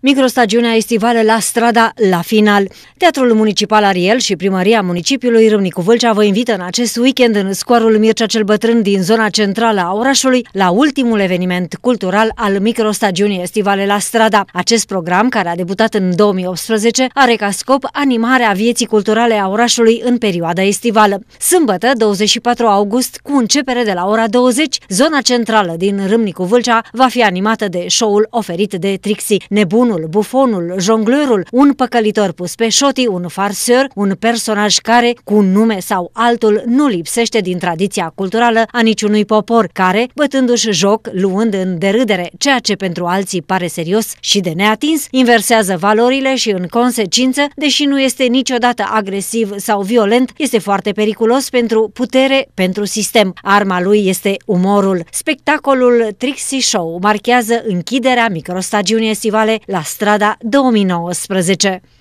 Microstagiunea estivală la strada la final. Teatrul Municipal Ariel și Primăria Municipiului Râmnicu Vâlcea vă invită în acest weekend în scoarul Mircea cel Bătrân din zona centrală a orașului la ultimul eveniment cultural al microstagiunii estivale la strada. Acest program, care a debutat în 2018, are ca scop animarea vieții culturale a orașului în perioada estivală. Sâmbătă, 24 august, cu începere de la ora 20, zona centrală din Râmnicu Vâlcea va fi animată de show-ul oferit de Trixi Nebun clownul, bufonul, jonglerul, un păcălitor pus pe șoti, un farseur, un personaj care, cu un nume sau altul, nu lipsește din tradiția culturală a niciunui popor, care, bătându-și joc, luând în derâdere ceea ce pentru alții pare serios și de neatins, inversează valorile și, în consecință, deși nu este niciodată agresiv sau violent, este foarte periculos pentru putere, pentru sistem. Arma lui este umorul. Spectacolul Trixie Show marchează închiderea microstagiunii estivale la la strada 2019.